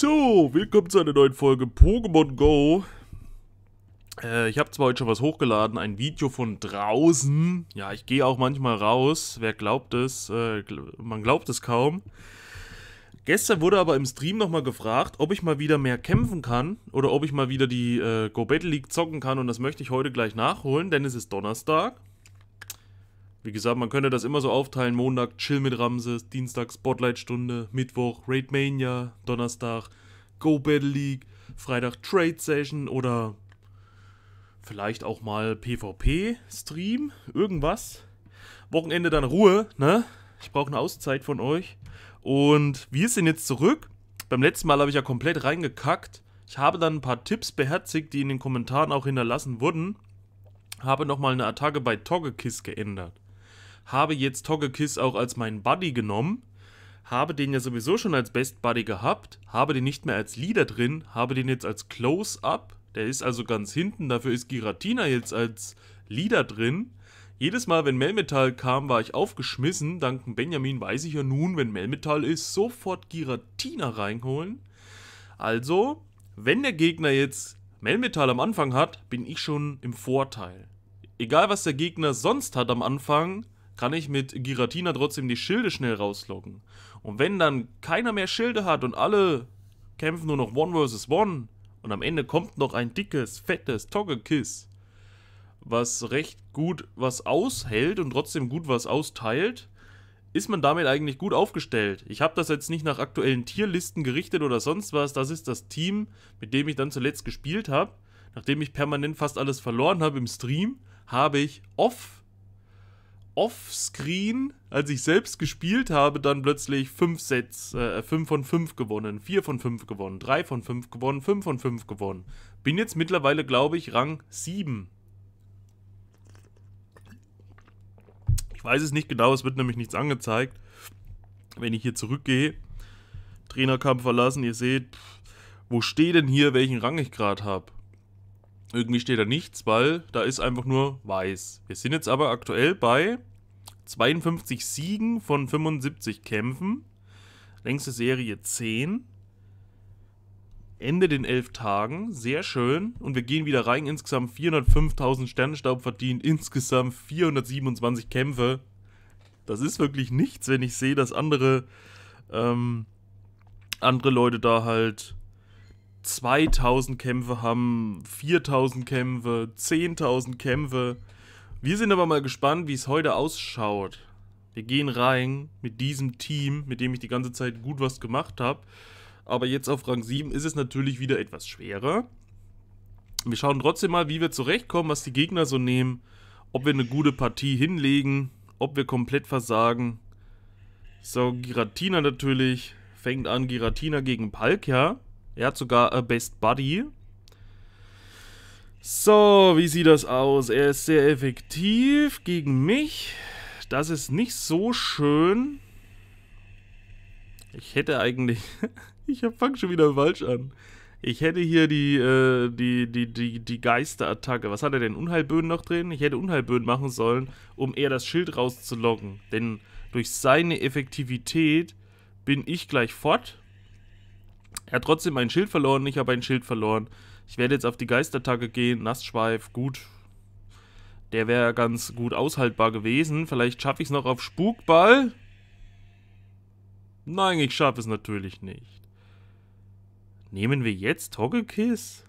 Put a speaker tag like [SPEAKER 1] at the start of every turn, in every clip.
[SPEAKER 1] So, willkommen zu einer neuen Folge Pokémon Go. Äh, ich habe zwar heute schon was hochgeladen, ein Video von draußen. Ja, ich gehe auch manchmal raus. Wer glaubt es? Äh, man glaubt es kaum. Gestern wurde aber im Stream nochmal gefragt, ob ich mal wieder mehr kämpfen kann oder ob ich mal wieder die äh, Go Battle League zocken kann. Und das möchte ich heute gleich nachholen, denn es ist Donnerstag. Wie gesagt, man könnte das immer so aufteilen. Montag Chill mit Ramses, Dienstag Spotlight-Stunde, Mittwoch Raid Mania, Donnerstag Go Battle League, Freitag Trade Session oder vielleicht auch mal PvP-Stream, irgendwas. Wochenende dann Ruhe, ne? Ich brauche eine Auszeit von euch. Und wir sind jetzt zurück. Beim letzten Mal habe ich ja komplett reingekackt. Ich habe dann ein paar Tipps beherzigt, die in den Kommentaren auch hinterlassen wurden. Habe nochmal eine Attacke bei Toggekiss geändert habe jetzt Togekiss auch als meinen Buddy genommen, habe den ja sowieso schon als Best Buddy gehabt, habe den nicht mehr als Leader drin, habe den jetzt als Close-Up, der ist also ganz hinten, dafür ist Giratina jetzt als Leader drin. Jedes Mal, wenn Melmetal kam, war ich aufgeschmissen. Dank Benjamin weiß ich ja nun, wenn Melmetal ist, sofort Giratina reinholen. Also, wenn der Gegner jetzt Melmetal am Anfang hat, bin ich schon im Vorteil. Egal was der Gegner sonst hat am Anfang, kann ich mit Giratina trotzdem die Schilde schnell rauslocken. Und wenn dann keiner mehr Schilde hat und alle kämpfen nur noch One vs. One und am Ende kommt noch ein dickes, fettes Togekiss, was recht gut was aushält und trotzdem gut was austeilt, ist man damit eigentlich gut aufgestellt. Ich habe das jetzt nicht nach aktuellen Tierlisten gerichtet oder sonst was. Das ist das Team, mit dem ich dann zuletzt gespielt habe. Nachdem ich permanent fast alles verloren habe im Stream, habe ich off offscreen, als ich selbst gespielt habe, dann plötzlich 5 Sets, 5 äh, von 5 gewonnen, 4 von 5 gewonnen, 3 von 5 gewonnen, 5 von 5 gewonnen. Bin jetzt mittlerweile, glaube ich, Rang 7. Ich weiß es nicht genau, es wird nämlich nichts angezeigt. Wenn ich hier zurückgehe, Trainerkampf verlassen, ihr seht, pff, wo steht denn hier, welchen Rang ich gerade habe? Irgendwie steht da nichts, weil da ist einfach nur weiß. Wir sind jetzt aber aktuell bei 52 Siegen von 75 Kämpfen. Längste Serie 10. Ende den 11 Tagen. Sehr schön. Und wir gehen wieder rein. Insgesamt 405.000 Sternenstaub verdient. Insgesamt 427 Kämpfe. Das ist wirklich nichts, wenn ich sehe, dass andere, ähm, andere Leute da halt 2000 Kämpfe haben, 4000 Kämpfe, 10.000 Kämpfe. Wir sind aber mal gespannt, wie es heute ausschaut. Wir gehen rein mit diesem Team, mit dem ich die ganze Zeit gut was gemacht habe. Aber jetzt auf Rang 7 ist es natürlich wieder etwas schwerer. Wir schauen trotzdem mal, wie wir zurechtkommen, was die Gegner so nehmen. Ob wir eine gute Partie hinlegen, ob wir komplett versagen. So, Giratina natürlich. Fängt an, Giratina gegen Palkia. Er hat sogar a äh, Best Buddy. So, wie sieht das aus? Er ist sehr effektiv gegen mich. Das ist nicht so schön. Ich hätte eigentlich... ich fange schon wieder falsch an. Ich hätte hier die, äh, die, die, die, die Geisterattacke. Was hat er denn? Unheilböden noch drin? Ich hätte Unheilböden machen sollen, um eher das Schild rauszulocken. Denn durch seine Effektivität bin ich gleich fort. Er hat trotzdem ein Schild verloren, ich habe ein Schild verloren. Ich werde jetzt auf die Geistertage gehen. Nassschweif, gut. Der wäre ganz gut aushaltbar gewesen. Vielleicht schaffe ich es noch auf Spukball. Nein, ich schaffe es natürlich nicht. Nehmen wir jetzt Toggekiss?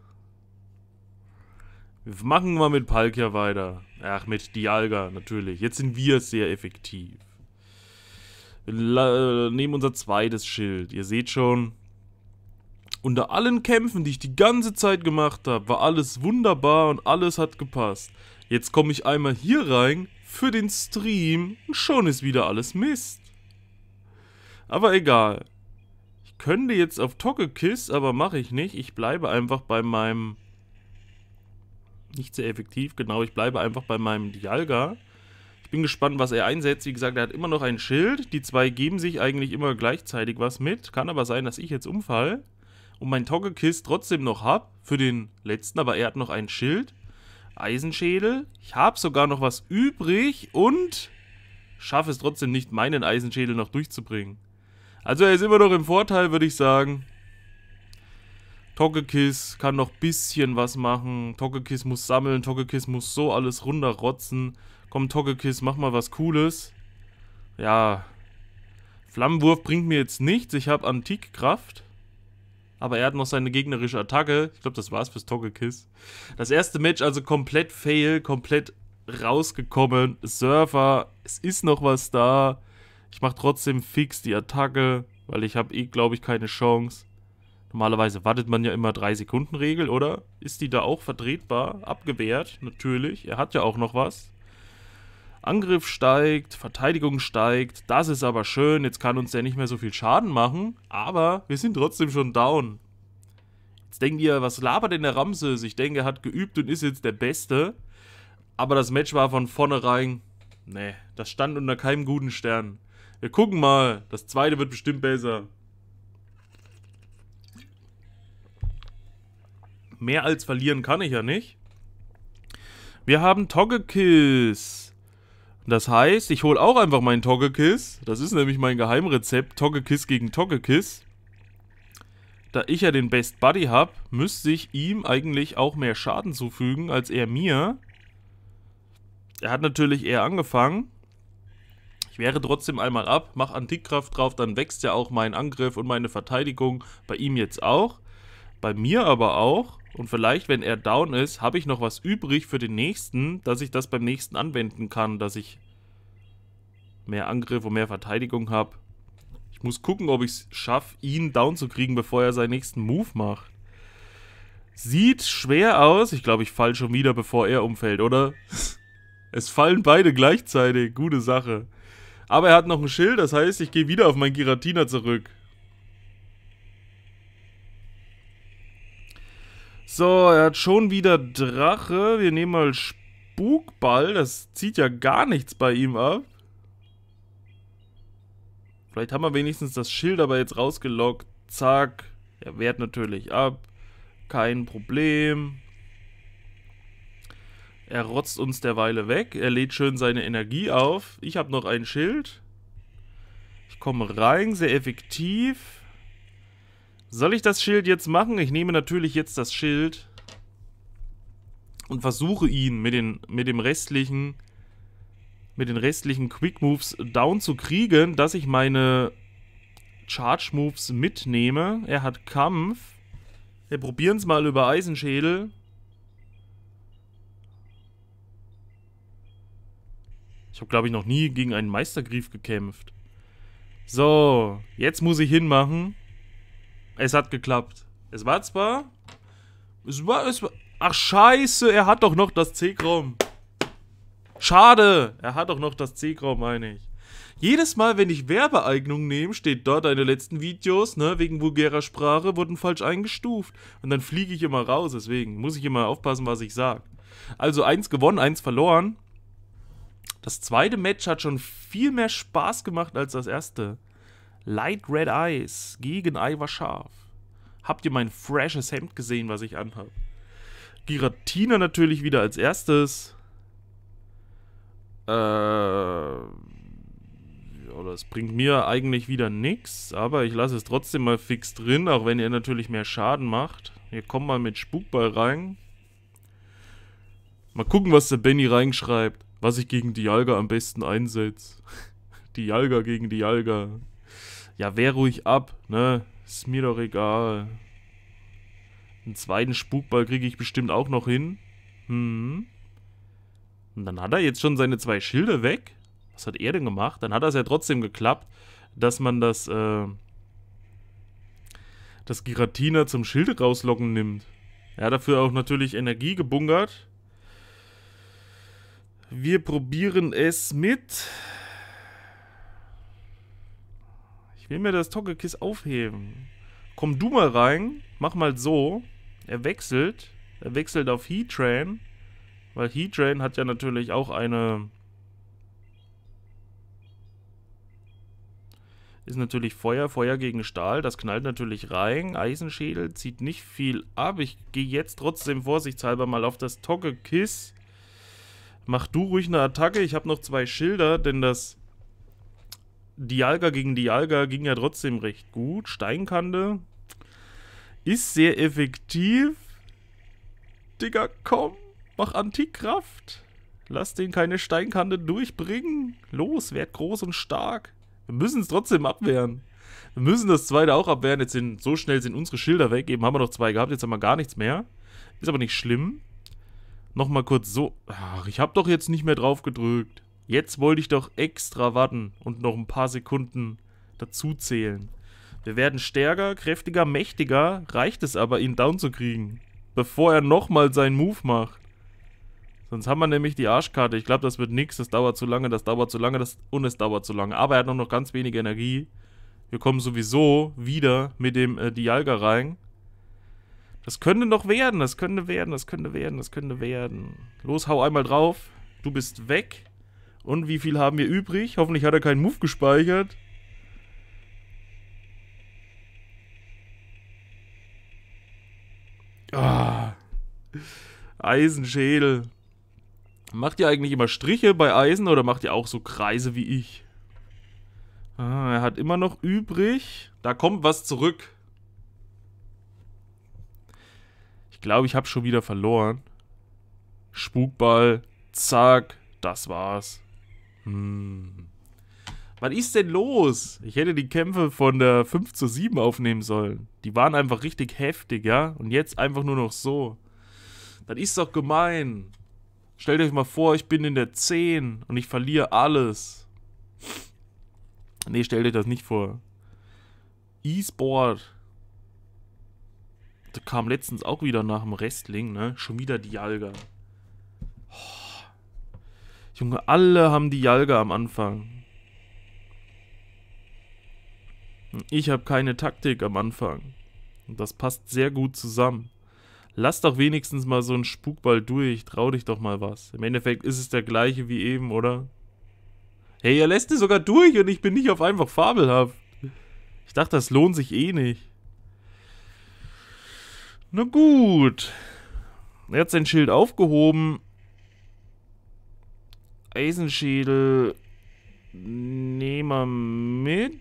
[SPEAKER 1] Wir machen mal mit Palkia weiter. Ach, mit Dialga, natürlich. Jetzt sind wir sehr effektiv. Wir äh, nehmen unser zweites Schild. Ihr seht schon, unter allen Kämpfen, die ich die ganze Zeit gemacht habe, war alles wunderbar und alles hat gepasst. Jetzt komme ich einmal hier rein für den Stream und schon ist wieder alles Mist. Aber egal. Ich könnte jetzt auf Togekiss, aber mache ich nicht. Ich bleibe einfach bei meinem... Nicht sehr effektiv, genau. Ich bleibe einfach bei meinem Dialga. Ich bin gespannt, was er einsetzt. Wie gesagt, er hat immer noch ein Schild. Die zwei geben sich eigentlich immer gleichzeitig was mit. Kann aber sein, dass ich jetzt umfalle und mein Togekiss trotzdem noch habe, für den letzten, aber er hat noch ein Schild, Eisenschädel, ich habe sogar noch was übrig und schaffe es trotzdem nicht, meinen Eisenschädel noch durchzubringen. Also er ist immer noch im Vorteil, würde ich sagen. Togekiss kann noch bisschen was machen. Togekiss muss sammeln. Togekiss muss so alles runterrotzen. Komm, Togekiss, mach mal was Cooles. Ja. Flammenwurf bringt mir jetzt nichts. Ich habe Antikkraft. Aber er hat noch seine gegnerische Attacke. Ich glaube, das war's fürs Togekiss. Das erste Match also komplett fail, komplett rausgekommen. Surfer, es ist noch was da. Ich mache trotzdem fix die Attacke, weil ich habe eh, glaube ich, keine Chance. Normalerweise wartet man ja immer 3-Sekunden-Regel, oder? Ist die da auch vertretbar? Abgewehrt, natürlich. Er hat ja auch noch was. Angriff steigt, Verteidigung steigt. Das ist aber schön. Jetzt kann uns der nicht mehr so viel Schaden machen. Aber wir sind trotzdem schon down. Jetzt denkt ihr, was labert denn der Ramses? Ich denke, er hat geübt und ist jetzt der Beste. Aber das Match war von vornherein... Nee, das stand unter keinem guten Stern. Wir gucken mal. Das zweite wird bestimmt besser. Mehr als verlieren kann ich ja nicht. Wir haben Togekiss. Das heißt, ich hole auch einfach meinen Toggekiss. Das ist nämlich mein Geheimrezept. Toggekiss gegen Toggekiss. Da ich ja den Best Buddy habe, müsste ich ihm eigentlich auch mehr Schaden zufügen, als er mir. Er hat natürlich eher angefangen. Ich wäre trotzdem einmal ab, mache Antikkraft drauf, dann wächst ja auch mein Angriff und meine Verteidigung bei ihm jetzt auch. Bei mir aber auch, und vielleicht, wenn er down ist, habe ich noch was übrig für den nächsten, dass ich das beim nächsten anwenden kann, dass ich mehr Angriff und mehr Verteidigung habe. Ich muss gucken, ob ich es schaffe, ihn down zu kriegen, bevor er seinen nächsten Move macht. Sieht schwer aus. Ich glaube, ich falle schon wieder, bevor er umfällt, oder? es fallen beide gleichzeitig. Gute Sache. Aber er hat noch ein Schild, das heißt, ich gehe wieder auf meinen Giratina zurück. So, er hat schon wieder Drache. Wir nehmen mal Spukball. Das zieht ja gar nichts bei ihm ab. Vielleicht haben wir wenigstens das Schild aber jetzt rausgelockt. Zack. Er wehrt natürlich ab. Kein Problem. Er rotzt uns derweile weg. Er lädt schön seine Energie auf. Ich habe noch ein Schild. Ich komme rein, sehr effektiv. Soll ich das Schild jetzt machen? Ich nehme natürlich jetzt das Schild und versuche ihn mit, den, mit dem restlichen mit den restlichen Quick Moves down zu kriegen, dass ich meine Charge Moves mitnehme. Er hat Kampf. Wir probieren es mal über Eisenschädel. Ich habe, glaube ich, noch nie gegen einen Meistergriff gekämpft. So, jetzt muss ich hinmachen. Es hat geklappt. Es war zwar... Es war... Es war ach, scheiße, er hat doch noch das C-Grom. Schade, er hat doch noch das C-Grom, meine ich. Jedes Mal, wenn ich Werbeeignung nehme, steht dort deine letzten Videos, ne, wegen vulgärer Sprache, wurden falsch eingestuft. Und dann fliege ich immer raus, deswegen muss ich immer aufpassen, was ich sage. Also eins gewonnen, eins verloren. Das zweite Match hat schon viel mehr Spaß gemacht als das erste. Light Red Eyes gegen Ivar Scharf. Habt ihr mein freshes Hemd gesehen, was ich anhabe? Giratina natürlich wieder als erstes. Äh, ja, das bringt mir eigentlich wieder nichts, aber ich lasse es trotzdem mal fix drin, auch wenn ihr natürlich mehr Schaden macht. Hier kommt mal mit Spukball rein. Mal gucken, was der Benny reinschreibt, was ich gegen Dialga am besten einsetze. Dialga gegen Dialga ja, wehr ruhig ab, ne? Ist mir doch egal. Einen zweiten Spukball kriege ich bestimmt auch noch hin. Hm. Und dann hat er jetzt schon seine zwei Schilde weg. Was hat er denn gemacht? Dann hat das ja trotzdem geklappt, dass man das, äh, das Giratina zum Schilde rauslocken nimmt. Er hat dafür auch natürlich Energie gebunkert. Wir probieren es mit will mir das Togekiss aufheben. Komm du mal rein, mach mal so. Er wechselt. Er wechselt auf Heatran. Weil Heatran hat ja natürlich auch eine... Ist natürlich Feuer, Feuer gegen Stahl. Das knallt natürlich rein. Eisenschädel zieht nicht viel ab. Ich gehe jetzt trotzdem vorsichtshalber mal auf das Togekiss. Mach du ruhig eine Attacke. Ich habe noch zwei Schilder, denn das Dialga gegen Dialga ging ja trotzdem recht gut. Steinkande ist sehr effektiv. Digga, komm, mach Antikkraft. Lass den keine Steinkante durchbringen. Los, werd groß und stark. Wir müssen es trotzdem abwehren. Wir müssen das zweite auch abwehren. Jetzt sind so schnell sind unsere Schilder weg. Eben haben wir noch zwei gehabt, jetzt haben wir gar nichts mehr. Ist aber nicht schlimm. Nochmal kurz so. Ach, ich hab doch jetzt nicht mehr drauf gedrückt. Jetzt wollte ich doch extra warten und noch ein paar Sekunden dazuzählen. Wir werden stärker, kräftiger, mächtiger, reicht es aber, ihn down zu kriegen, bevor er nochmal seinen Move macht. Sonst haben wir nämlich die Arschkarte. Ich glaube, das wird nichts. Das dauert zu lange, das dauert zu lange das und es dauert zu lange. Aber er hat noch, noch ganz wenig Energie. Wir kommen sowieso wieder mit dem äh, Dialga rein. Das könnte noch werden, das könnte werden, das könnte werden, das könnte werden. Los, hau einmal drauf. Du bist weg. Und wie viel haben wir übrig? Hoffentlich hat er keinen Move gespeichert. Ah. Eisenschädel. Macht ihr eigentlich immer Striche bei Eisen oder macht ihr auch so Kreise wie ich? Ah, er hat immer noch übrig. Da kommt was zurück. Ich glaube, ich habe schon wieder verloren. Spukball. Zack. Das war's. Hm. Was ist denn los? Ich hätte die Kämpfe von der 5 zu 7 aufnehmen sollen. Die waren einfach richtig heftig, ja? Und jetzt einfach nur noch so. Das ist doch gemein. Stellt euch mal vor, ich bin in der 10 und ich verliere alles. Nee, stellt euch das nicht vor. E-Sport. Da kam letztens auch wieder nach dem Wrestling, ne? Schon wieder die Dialga. Oh. Junge, alle haben die Jalga am Anfang. Ich habe keine Taktik am Anfang. Und das passt sehr gut zusammen. Lass doch wenigstens mal so einen Spukball durch. Trau dich doch mal was. Im Endeffekt ist es der gleiche wie eben, oder? Hey, er lässt es sogar durch und ich bin nicht auf einfach fabelhaft. Ich dachte, das lohnt sich eh nicht. Na gut. Er hat sein Schild aufgehoben. Eisenschädel nehmen wir mit.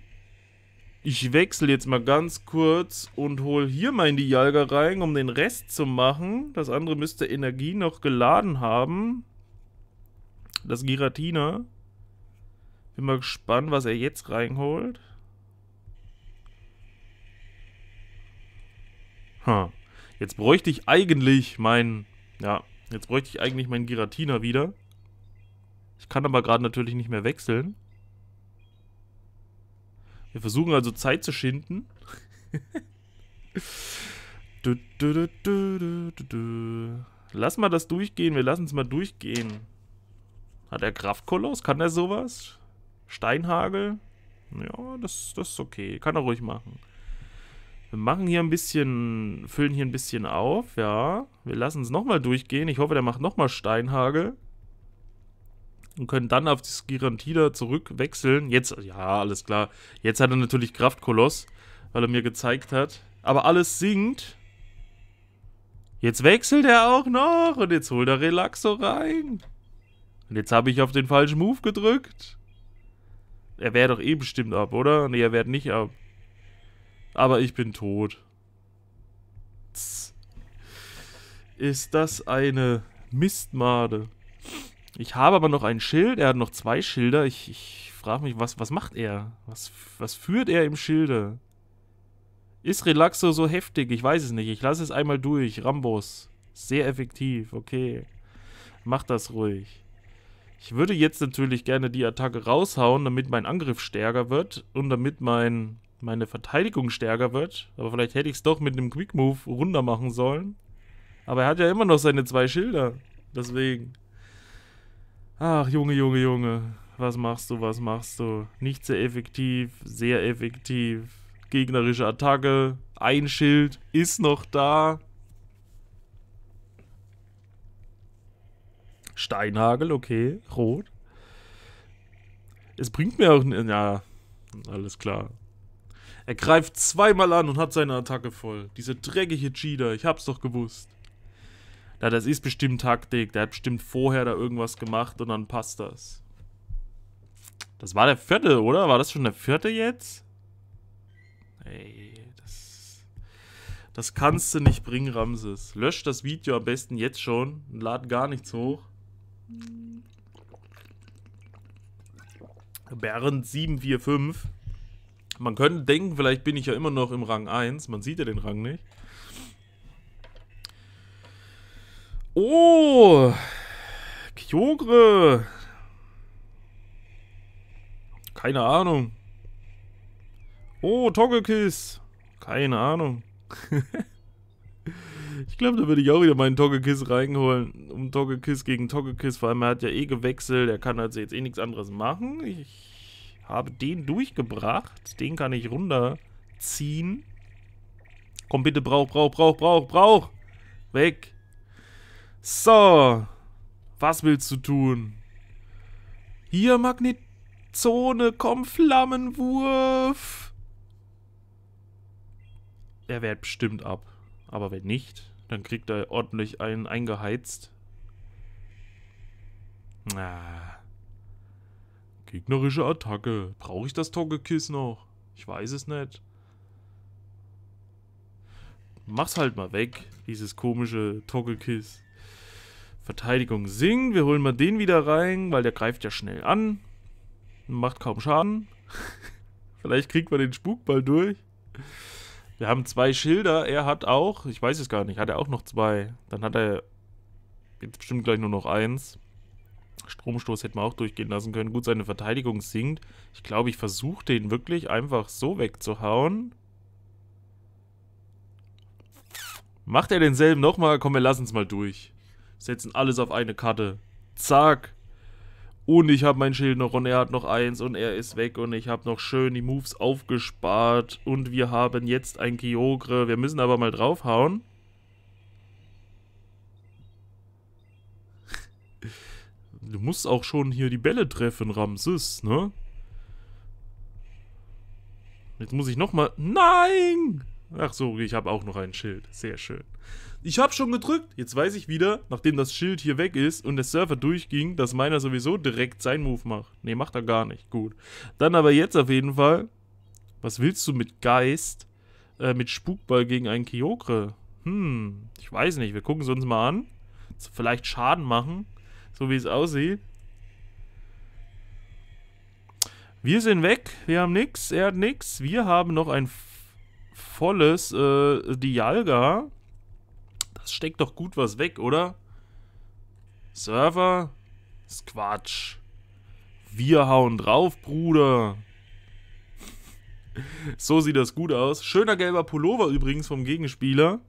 [SPEAKER 1] Ich wechsle jetzt mal ganz kurz und hole hier mal in die Dialga rein, um den Rest zu machen. Das andere müsste Energie noch geladen haben. Das Giratina. Bin mal gespannt, was er jetzt reinholt. Ha. Jetzt bräuchte ich eigentlich meinen. Ja, jetzt bräuchte ich eigentlich meinen Giratina wieder. Ich kann aber gerade natürlich nicht mehr wechseln. Wir versuchen also Zeit zu schinden. du, du, du, Lass mal das durchgehen, wir lassen es mal durchgehen. Hat er Kraftkoloss? Kann er sowas? Steinhagel? Ja, das, das ist okay. Kann er ruhig machen. Wir machen hier ein bisschen, füllen hier ein bisschen auf, ja. Wir lassen es nochmal durchgehen. Ich hoffe, der macht nochmal Steinhagel und können dann auf das Girantida zurückwechseln. Jetzt, ja, alles klar. Jetzt hat er natürlich Kraftkoloss, weil er mir gezeigt hat. Aber alles sinkt. Jetzt wechselt er auch noch und jetzt holt er Relaxo rein. Und jetzt habe ich auf den falschen Move gedrückt. Er wäre doch eh bestimmt ab, oder? Ne, er wehrt nicht ab. Aber ich bin tot. Ist das eine Mistmade? Ich habe aber noch ein Schild, er hat noch zwei Schilder. Ich, ich frage mich, was, was macht er? Was, was führt er im Schilde? Ist Relaxo so heftig? Ich weiß es nicht. Ich lasse es einmal durch. Rambos. Sehr effektiv. Okay. Mach das ruhig. Ich würde jetzt natürlich gerne die Attacke raushauen, damit mein Angriff stärker wird und damit mein, meine Verteidigung stärker wird. Aber vielleicht hätte ich es doch mit einem Quick Move runter machen sollen. Aber er hat ja immer noch seine zwei Schilder. Deswegen. Ach, Junge, Junge, Junge. Was machst du, was machst du? Nicht sehr effektiv, sehr effektiv. Gegnerische Attacke. Ein Schild ist noch da. Steinhagel, okay. Rot. Es bringt mir auch. Ja, alles klar. Er greift zweimal an und hat seine Attacke voll. Diese dreckige Cheater, ich hab's doch gewusst. Ja, das ist bestimmt Taktik. Der hat bestimmt vorher da irgendwas gemacht und dann passt das. Das war der vierte, oder? War das schon der vierte jetzt? Ey, das... Das kannst du nicht bringen, Ramses. Lösch das Video am besten jetzt schon und lad gar nichts hoch. Bernd 745. Man könnte denken, vielleicht bin ich ja immer noch im Rang 1. Man sieht ja den Rang nicht. Oh, Kyogre. Keine Ahnung. Oh, Togekiss. Keine Ahnung. ich glaube, da würde ich auch wieder meinen Togekiss reinholen. Um Togekiss gegen Togekiss. Vor allem, er hat ja eh gewechselt. Er kann also jetzt eh nichts anderes machen. Ich habe den durchgebracht. Den kann ich runterziehen. Komm bitte, brauch, brauch, brauch, brauch, brauch. Weg. So. Was willst du tun? Hier, Magnetzone, komm, Flammenwurf. Er wehrt bestimmt ab. Aber wenn nicht, dann kriegt er ordentlich einen eingeheizt. Na. Gegnerische Attacke. Brauche ich das Togekiss noch? Ich weiß es nicht. Mach's halt mal weg, dieses komische Togekiss. Verteidigung sinkt. Wir holen mal den wieder rein, weil der greift ja schnell an. Macht kaum Schaden. Vielleicht kriegt man den Spukball durch. Wir haben zwei Schilder. Er hat auch, ich weiß es gar nicht, hat er auch noch zwei. Dann hat er jetzt bestimmt gleich nur noch eins. Stromstoß hätten wir auch durchgehen lassen können. Gut, seine Verteidigung sinkt. Ich glaube, ich versuche den wirklich einfach so wegzuhauen. Macht er denselben nochmal? Komm, wir lassen es mal durch setzen alles auf eine Karte. Zack. Und ich habe mein Schild noch und er hat noch eins und er ist weg und ich habe noch schön die Moves aufgespart und wir haben jetzt ein Kyogre. Wir müssen aber mal draufhauen. Du musst auch schon hier die Bälle treffen, Ramses, ne? Jetzt muss ich nochmal... Nein! Ach so, ich habe auch noch ein Schild. Sehr schön ich habe schon gedrückt. Jetzt weiß ich wieder, nachdem das Schild hier weg ist und der Surfer durchging, dass meiner sowieso direkt seinen Move macht. Nee, macht er gar nicht. Gut. Dann aber jetzt auf jeden Fall. Was willst du mit Geist? Äh, mit Spukball gegen einen Kyokre? Hm, ich weiß nicht. Wir gucken es uns mal an. Vielleicht Schaden machen. So wie es aussieht. Wir sind weg, wir haben nichts. er hat nichts. Wir haben noch ein volles äh, Dialga steckt doch gut was weg, oder? Server? Ist Quatsch. Wir hauen drauf, Bruder. so sieht das gut aus. Schöner gelber Pullover übrigens vom Gegenspieler.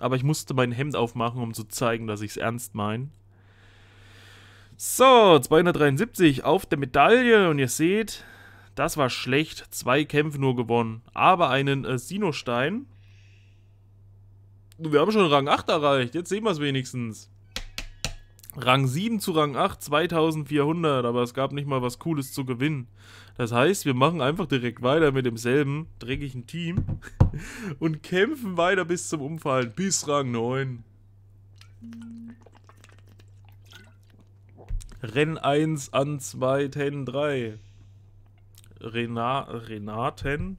[SPEAKER 1] Aber ich musste mein Hemd aufmachen, um zu zeigen, dass ich es ernst meine. So, 273 auf der Medaille. Und ihr seht, das war schlecht. Zwei Kämpfe nur gewonnen. Aber einen äh, Sinostein wir haben schon Rang 8 erreicht. Jetzt sehen wir es wenigstens. Rang 7 zu Rang 8, 2400, aber es gab nicht mal was Cooles zu gewinnen. Das heißt, wir machen einfach direkt weiter mit demselben dreckigen Team und kämpfen weiter bis zum Umfallen, bis Rang 9. Renn 1 an 2, 10, 3. Rena Renaten?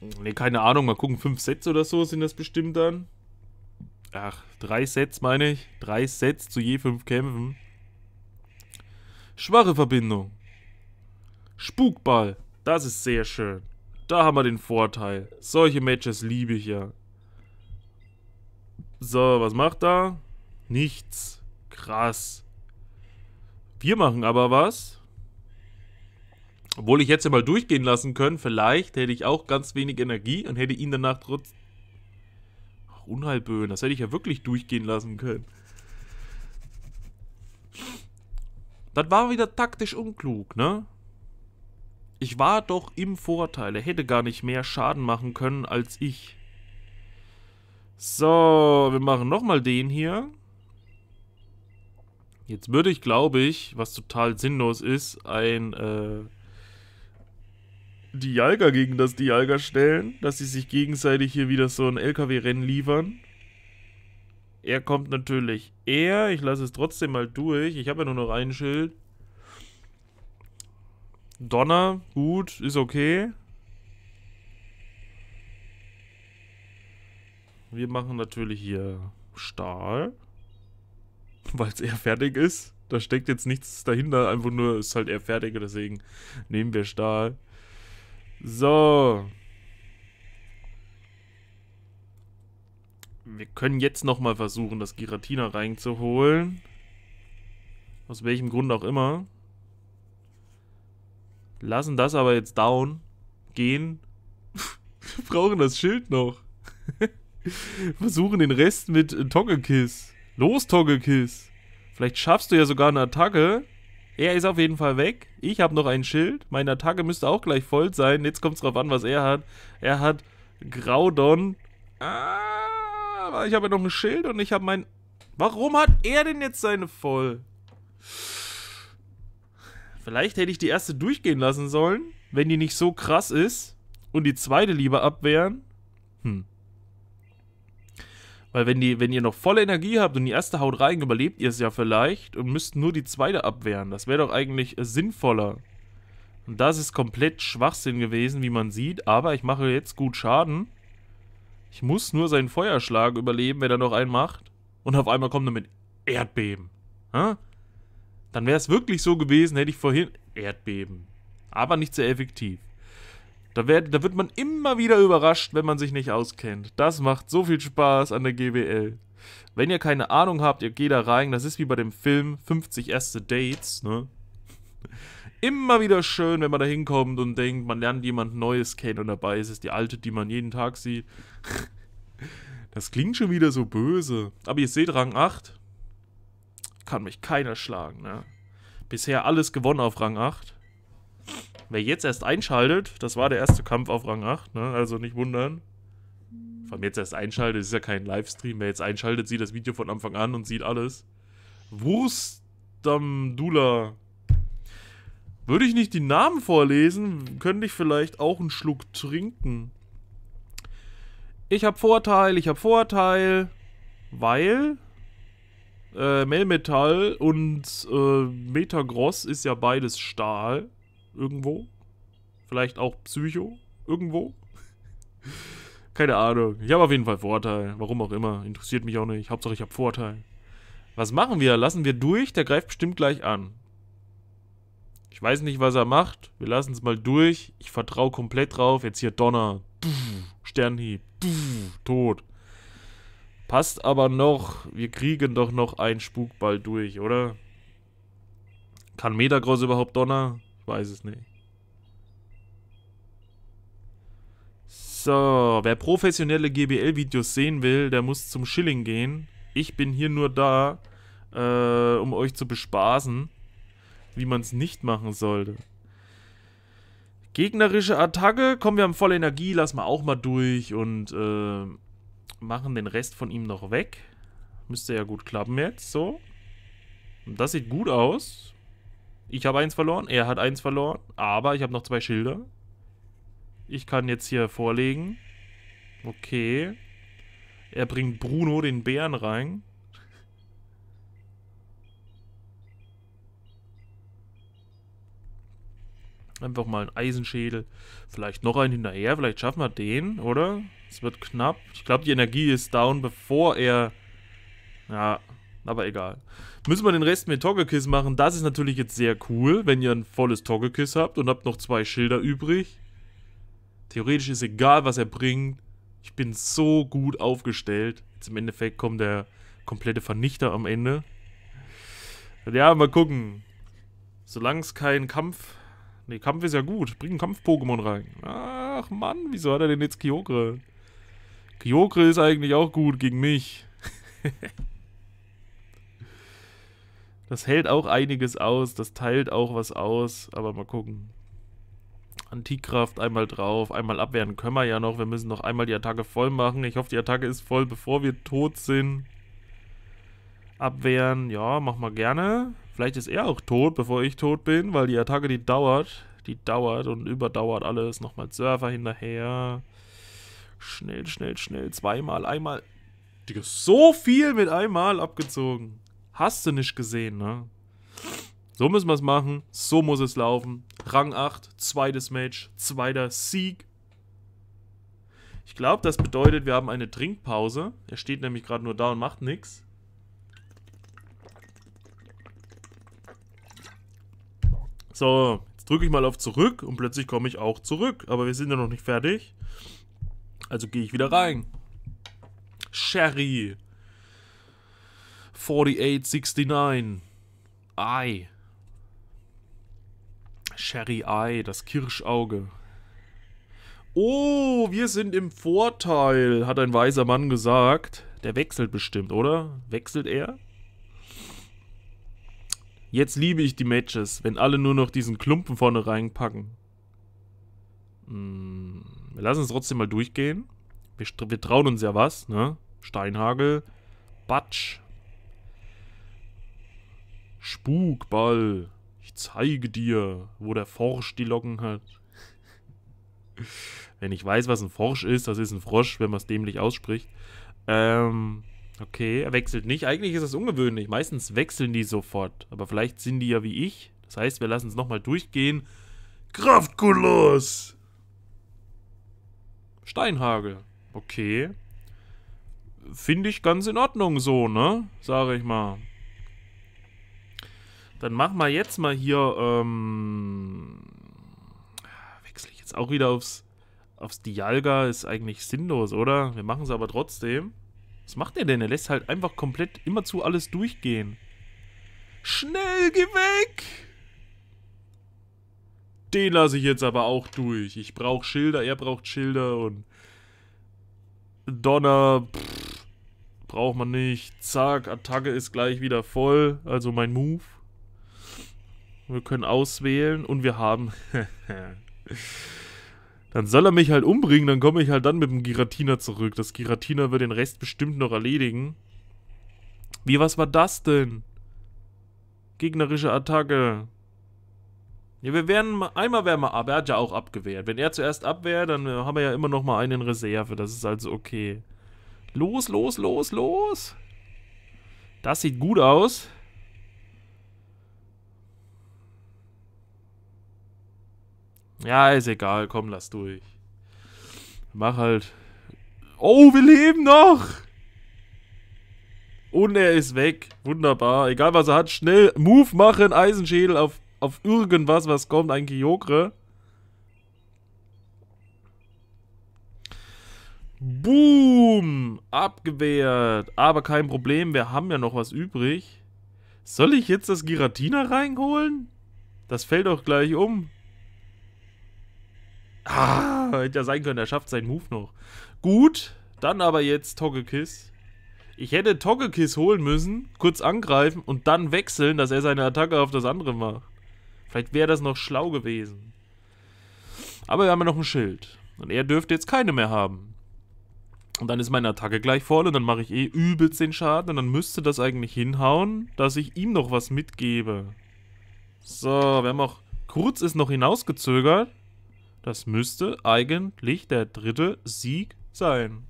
[SPEAKER 1] Ne, keine Ahnung, mal gucken, fünf Sets oder so sind das bestimmt dann. Ach, drei Sets meine ich. Drei Sets zu je fünf Kämpfen. Schwache Verbindung. Spukball. Das ist sehr schön. Da haben wir den Vorteil. Solche Matches liebe ich ja. So, was macht da? Nichts. Krass. Wir machen aber was obwohl ich jetzt mal durchgehen lassen können, vielleicht hätte ich auch ganz wenig Energie und hätte ihn danach trotz. Ach, Unheilböen, das hätte ich ja wirklich durchgehen lassen können. Das war wieder taktisch unklug, ne? Ich war doch im Vorteil. Er hätte gar nicht mehr Schaden machen können als ich. So, wir machen nochmal den hier. Jetzt würde ich, glaube ich, was total sinnlos ist, ein äh, Dialga gegen das Dialga stellen, dass sie sich gegenseitig hier wieder so ein LKW-Rennen liefern. Er kommt natürlich eher. Ich lasse es trotzdem mal durch. Ich habe ja nur noch ein Schild. Donner, gut, ist okay. Wir machen natürlich hier Stahl. Weil es eher fertig ist. Da steckt jetzt nichts dahinter, einfach nur ist halt eher fertig, deswegen nehmen wir Stahl. So. Wir können jetzt nochmal versuchen, das Giratina reinzuholen. Aus welchem Grund auch immer. Lassen das aber jetzt down. Gehen. Wir brauchen das Schild noch. Versuchen den Rest mit äh, Toggekiss. Los, Toggekiss. Vielleicht schaffst du ja sogar eine Attacke. Er ist auf jeden Fall weg. Ich habe noch ein Schild. Meine Attacke müsste auch gleich voll sein. Jetzt kommt es drauf an, was er hat. Er hat Graudon. aber ich habe ja noch ein Schild und ich habe mein... Warum hat er denn jetzt seine voll? Vielleicht hätte ich die erste durchgehen lassen sollen, wenn die nicht so krass ist. Und die zweite lieber abwehren. Hm. Weil wenn, die, wenn ihr noch volle Energie habt und die erste haut rein, überlebt ihr es ja vielleicht und müsst nur die zweite abwehren. Das wäre doch eigentlich sinnvoller. Und das ist komplett Schwachsinn gewesen, wie man sieht. Aber ich mache jetzt gut Schaden. Ich muss nur seinen Feuerschlag überleben, wenn er noch einen macht. Und auf einmal kommt er mit Erdbeben. Ha? Dann wäre es wirklich so gewesen, hätte ich vorhin Erdbeben. Aber nicht sehr effektiv. Da, werd, da wird man immer wieder überrascht, wenn man sich nicht auskennt. Das macht so viel Spaß an der GBL. Wenn ihr keine Ahnung habt, ihr geht da rein. Das ist wie bei dem Film 50 erste Dates, ne? Immer wieder schön, wenn man da hinkommt und denkt, man lernt jemand Neues kennen und dabei ist es die alte, die man jeden Tag sieht. Das klingt schon wieder so böse. Aber ihr seht Rang 8. Kann mich keiner schlagen, ne? Bisher alles gewonnen auf Rang 8. Wer jetzt erst einschaltet, das war der erste Kampf auf Rang 8, ne? also nicht wundern. Vor allem jetzt erst einschaltet, ist ja kein Livestream. Wer jetzt einschaltet, sieht das Video von Anfang an und sieht alles. Wurstamdula. Würde ich nicht die Namen vorlesen, könnte ich vielleicht auch einen Schluck trinken. Ich habe Vorteil, ich habe Vorteil, weil äh, Melmetall und äh, Metagross ist ja beides Stahl irgendwo. Vielleicht auch Psycho irgendwo. Keine Ahnung. Ich habe auf jeden Fall Vorteil. Warum auch immer. Interessiert mich auch nicht. Hauptsache ich habe Vorteil. Was machen wir? Lassen wir durch. Der greift bestimmt gleich an. Ich weiß nicht, was er macht. Wir lassen es mal durch. Ich vertraue komplett drauf. Jetzt hier Donner. Sternhieb. Tod. Passt aber noch. Wir kriegen doch noch einen Spukball durch, oder? Kann Metagross überhaupt Donner? Weiß es nicht. So, wer professionelle GBL-Videos sehen will, der muss zum Schilling gehen. Ich bin hier nur da, äh, um euch zu bespaßen, wie man es nicht machen sollte. Gegnerische Attacke, komm, wir haben volle Energie, lassen wir auch mal durch und äh, machen den Rest von ihm noch weg. Müsste ja gut klappen jetzt, so. Und das sieht gut aus. Ich habe eins verloren, er hat eins verloren, aber ich habe noch zwei Schilder. Ich kann jetzt hier vorlegen. Okay. Er bringt Bruno den Bären rein. Einfach mal ein Eisenschädel. Vielleicht noch einen hinterher. Vielleicht schaffen wir den, oder? Es wird knapp. Ich glaube, die Energie ist down, bevor er... Ja, aber egal. Müssen wir den Rest mit Togekiss machen. Das ist natürlich jetzt sehr cool, wenn ihr ein volles Togekiss habt und habt noch zwei Schilder übrig. Theoretisch ist egal, was er bringt. Ich bin so gut aufgestellt. Jetzt im Endeffekt kommt der komplette Vernichter am Ende. Ja, mal gucken. Solange es kein Kampf... Ne, Kampf ist ja gut. Bring ein Kampf-Pokémon rein. Ach Mann, wieso hat er denn jetzt Kyogre? Kyogre ist eigentlich auch gut gegen mich. Hehe. Das hält auch einiges aus, das teilt auch was aus, aber mal gucken. Antikraft einmal drauf, einmal abwehren können wir ja noch. Wir müssen noch einmal die Attacke voll machen. Ich hoffe, die Attacke ist voll, bevor wir tot sind. Abwehren, ja, mach mal gerne. Vielleicht ist er auch tot, bevor ich tot bin, weil die Attacke, die dauert. Die dauert und überdauert alles. Nochmal Surfer hinterher. Schnell, schnell, schnell. Zweimal, einmal. Digga, So viel mit einmal abgezogen. Hast du nicht gesehen, ne? So müssen wir es machen. So muss es laufen. Rang 8, zweites Match, zweiter Sieg. Ich glaube, das bedeutet, wir haben eine Trinkpause. Er steht nämlich gerade nur da und macht nichts. So, jetzt drücke ich mal auf zurück und plötzlich komme ich auch zurück. Aber wir sind ja noch nicht fertig. Also gehe ich wieder rein. Sherry. 4869. Ei. Sherry Eye, das Kirschauge. Oh, wir sind im Vorteil, hat ein weiser Mann gesagt. Der wechselt bestimmt, oder? Wechselt er? Jetzt liebe ich die Matches, wenn alle nur noch diesen Klumpen vorne reinpacken. Hm, wir lassen es trotzdem mal durchgehen. Wir, wir trauen uns ja was, ne? Steinhagel, Batsch, Spukball, ich zeige dir, wo der Forsch die Locken hat. Wenn ich weiß, was ein Forsch ist, das ist ein Frosch, wenn man es dämlich ausspricht. Ähm, okay, er wechselt nicht. Eigentlich ist das ungewöhnlich. Meistens wechseln die sofort. Aber vielleicht sind die ja wie ich. Das heißt, wir lassen es nochmal durchgehen. Kraftkulos! Steinhagel. Okay. Finde ich ganz in Ordnung so, ne? Sage ich mal. Dann machen wir jetzt mal hier, ähm, wechsle ich jetzt auch wieder aufs, aufs Dialga, ist eigentlich sinnlos, oder? Wir machen es aber trotzdem. Was macht der denn? Er lässt halt einfach komplett immerzu alles durchgehen. Schnell, geh weg! Den lasse ich jetzt aber auch durch. Ich brauche Schilder, er braucht Schilder und Donner pff, braucht man nicht. Zack, Attacke ist gleich wieder voll. Also mein Move. Wir können auswählen und wir haben... dann soll er mich halt umbringen, dann komme ich halt dann mit dem Giratina zurück. Das Giratina wird den Rest bestimmt noch erledigen. Wie, was war das denn? Gegnerische Attacke. Ja, wir werden einmal wären wir ab. Er hat ja auch abgewehrt. Wenn er zuerst abwehrt, dann äh, haben wir ja immer noch mal einen in Reserve. Das ist also okay. Los, los, los, los. Das sieht gut aus. Ja, ist egal, komm, lass durch. Mach halt. Oh, wir leben noch! Und er ist weg. Wunderbar. Egal was er hat, schnell Move machen, Eisenschädel auf, auf irgendwas, was kommt, ein Kyokre. Boom! Abgewehrt. Aber kein Problem, wir haben ja noch was übrig. Soll ich jetzt das Giratina reinholen? Das fällt doch gleich um. Ah, hätte ja sein können, er schafft seinen Move noch. Gut, dann aber jetzt Togekiss. Ich hätte Togekiss holen müssen, kurz angreifen und dann wechseln, dass er seine Attacke auf das andere macht. Vielleicht wäre das noch schlau gewesen. Aber wir haben ja noch ein Schild. Und er dürfte jetzt keine mehr haben. Und dann ist meine Attacke gleich voll und dann mache ich eh übelst den Schaden. Und dann müsste das eigentlich hinhauen, dass ich ihm noch was mitgebe. So, wir haben auch... Kurz ist noch hinausgezögert. Das müsste eigentlich der dritte Sieg sein.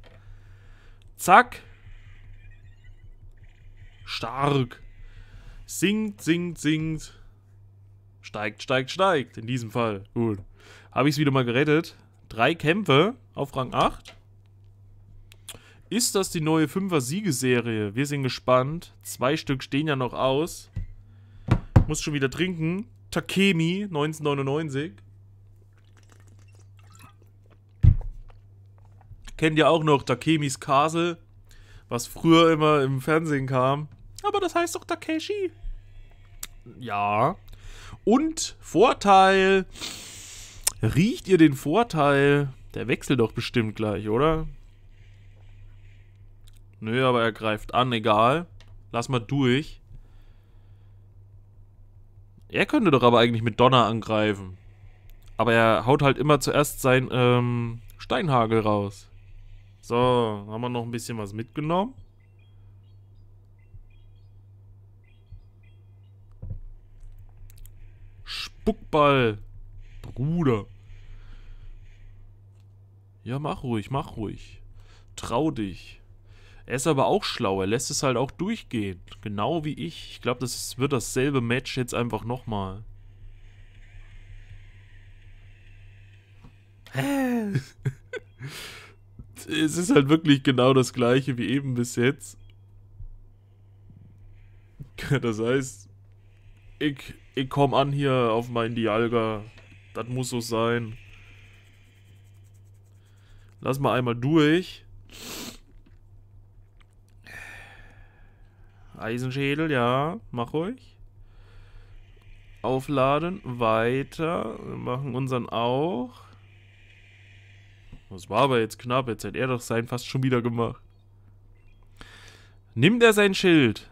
[SPEAKER 1] Zack. Stark. Singt, singt, singt. Steigt, steigt, steigt. In diesem Fall. Gut. Habe ich es wieder mal gerettet. Drei Kämpfe auf Rang 8. Ist das die neue 5er Siegeserie? Wir sind gespannt. Zwei Stück stehen ja noch aus. Muss schon wieder trinken. Takemi 1999. Kennt ihr auch noch Takemis Castle, was früher immer im Fernsehen kam. Aber das heißt doch Takeshi. Ja. Und Vorteil. Riecht ihr den Vorteil? Der wechselt doch bestimmt gleich, oder? Nö, aber er greift an, egal. Lass mal durch. Er könnte doch aber eigentlich mit Donner angreifen. Aber er haut halt immer zuerst sein ähm, Steinhagel raus. So, haben wir noch ein bisschen was mitgenommen. Spuckball. Bruder. Ja, mach ruhig, mach ruhig. Trau dich. Er ist aber auch schlau, er lässt es halt auch durchgehen. Genau wie ich. Ich glaube, das ist, wird dasselbe Match jetzt einfach nochmal. Hä? es ist halt wirklich genau das gleiche wie eben bis jetzt. Das heißt, ich, ich komme an hier auf meinen Dialga. Das muss so sein. Lass mal einmal durch. Eisenschädel, ja, mach ruhig. Aufladen, weiter. Wir machen unseren auch. Das war aber jetzt knapp, jetzt hätte er doch sein fast schon wieder gemacht. Nimmt er sein Schild?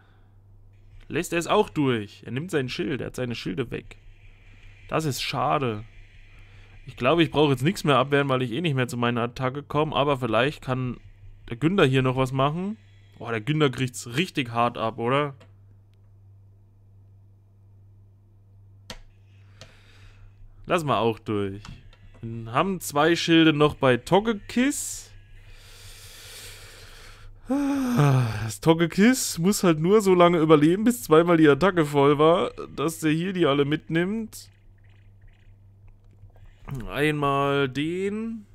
[SPEAKER 1] Lässt er es auch durch? Er nimmt sein Schild, er hat seine Schilde weg. Das ist schade. Ich glaube, ich brauche jetzt nichts mehr abwehren, weil ich eh nicht mehr zu meiner Attacke komme. Aber vielleicht kann der Günder hier noch was machen. Boah, der Günder kriegt es richtig hart ab, oder? Lass mal auch durch. Wir haben zwei Schilde noch bei Togekiss. Das Togekiss muss halt nur so lange überleben, bis zweimal die Attacke voll war, dass der hier die alle mitnimmt. Einmal den.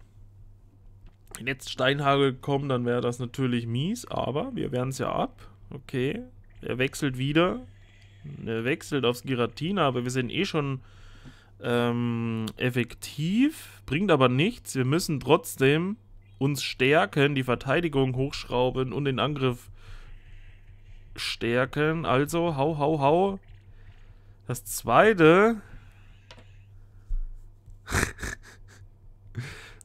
[SPEAKER 1] Wenn jetzt Steinhagel kommt, dann wäre das natürlich mies, aber wir werden es ja ab. Okay, er wechselt wieder. Er wechselt aufs Giratina, aber wir sind eh schon ähm, effektiv, bringt aber nichts. Wir müssen trotzdem uns stärken, die Verteidigung hochschrauben und den Angriff stärken. Also, hau, hau, hau. Das zweite...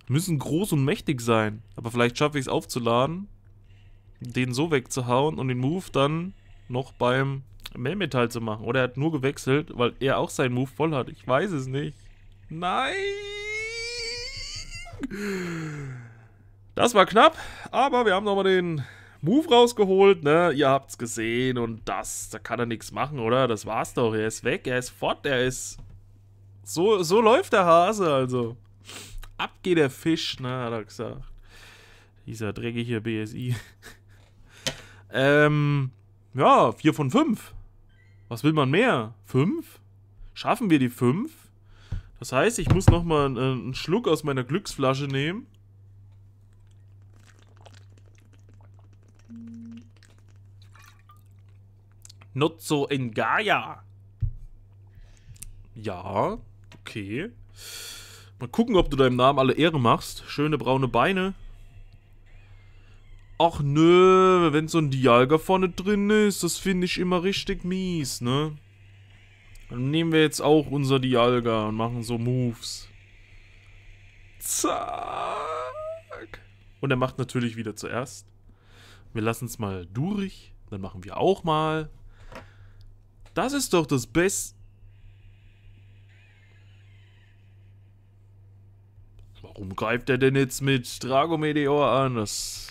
[SPEAKER 1] müssen groß und mächtig sein. Aber vielleicht schaffe ich es aufzuladen, den so wegzuhauen und den Move dann noch beim Melmetall zu machen. Oder er hat nur gewechselt, weil er auch seinen Move voll hat. Ich weiß es nicht. Nein! Das war knapp, aber wir haben nochmal den Move rausgeholt, ne? Ihr habt's gesehen und das, da kann er nichts machen, oder? Das war's doch. Er ist weg, er ist fort, er ist. So, so läuft der Hase, also. Ab geht der Fisch, ne? Hat er gesagt. Dieser dreckige BSI. ähm. Ja, 4 von 5. Was will man mehr? Fünf? Schaffen wir die fünf? Das heißt, ich muss nochmal äh, einen, Schluck aus meiner Glücksflasche nehmen. Not so in Gaia. Ja, okay. Mal gucken, ob du deinem Namen alle Ehre machst. Schöne braune Beine. Ach nö, wenn so ein Dialga vorne drin ist, das finde ich immer richtig mies, ne? Dann nehmen wir jetzt auch unser Dialga und machen so Moves. Zack. Und er macht natürlich wieder zuerst. Wir lassen es mal durch. Dann machen wir auch mal. Das ist doch das Beste. Warum greift er denn jetzt mit Dragomedeor an? Das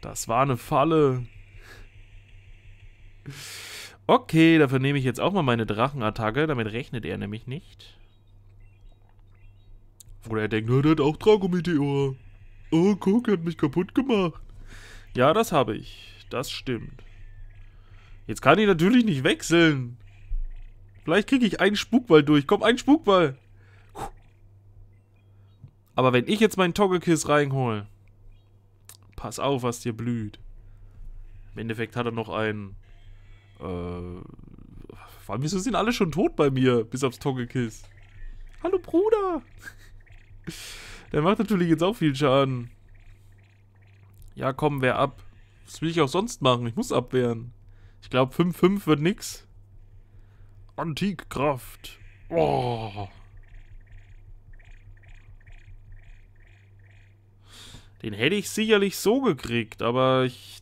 [SPEAKER 1] das war eine Falle. Okay, dafür nehme ich jetzt auch mal meine Drachenattacke. Damit rechnet er nämlich nicht. Oder er denkt, er hat auch Dragometeor. Oh, guck, er hat mich kaputt gemacht. Ja, das habe ich. Das stimmt. Jetzt kann ich natürlich nicht wechseln. Vielleicht kriege ich einen Spukball durch. Komm, einen Spukball. Aber wenn ich jetzt meinen Togekiss reinhole, pass auf, was dir blüht. Im Endeffekt hat er noch einen. Äh, vor allem, wieso sind alle schon tot bei mir, bis aufs Togekiss? Hallo Bruder! Der macht natürlich jetzt auch viel Schaden. Ja, komm, wer ab. Was will ich auch sonst machen? Ich muss abwehren. Ich glaube, 5-5 wird nix. Antikkraft. Oh. Den hätte ich sicherlich so gekriegt, aber ich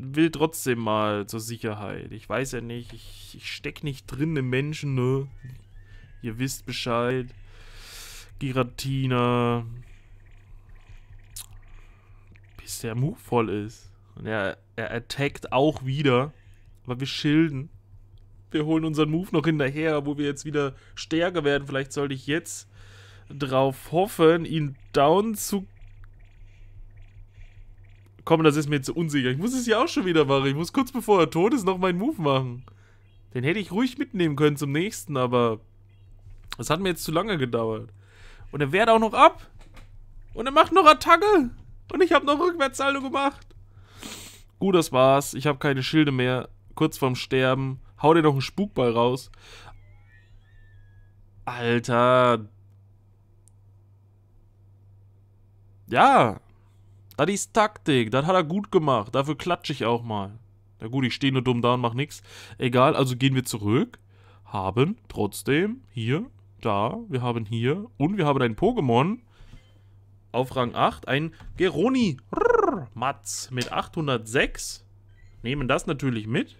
[SPEAKER 1] will trotzdem mal zur Sicherheit. Ich weiß ja nicht, ich, ich steck nicht drin im Menschen, ne? Ihr wisst Bescheid. Giratina. Bis der Move voll ist. Und er, er attackt auch wieder. Aber wir schilden. Wir holen unseren Move noch hinterher, wo wir jetzt wieder stärker werden. Vielleicht sollte ich jetzt drauf hoffen, ihn down zu Komm, das ist mir zu unsicher. Ich muss es ja auch schon wieder machen. Ich muss kurz bevor er tot ist noch meinen Move machen. Den hätte ich ruhig mitnehmen können zum nächsten, aber das hat mir jetzt zu lange gedauert. Und er wehrt auch noch ab. Und er macht noch Attacke. Und ich habe noch Rückwärtssaldo gemacht. Gut, das war's. Ich habe keine Schilde mehr. Kurz vorm Sterben. Hau dir noch einen Spukball raus. Alter. Ja. Das ist Taktik, das hat er gut gemacht, dafür klatsche ich auch mal. Na gut, ich stehe nur dumm da und mache nichts. Egal, also gehen wir zurück, haben trotzdem hier, da, wir haben hier und wir haben ein Pokémon auf Rang 8, ein Geroni Matz mit 806. Nehmen das natürlich mit.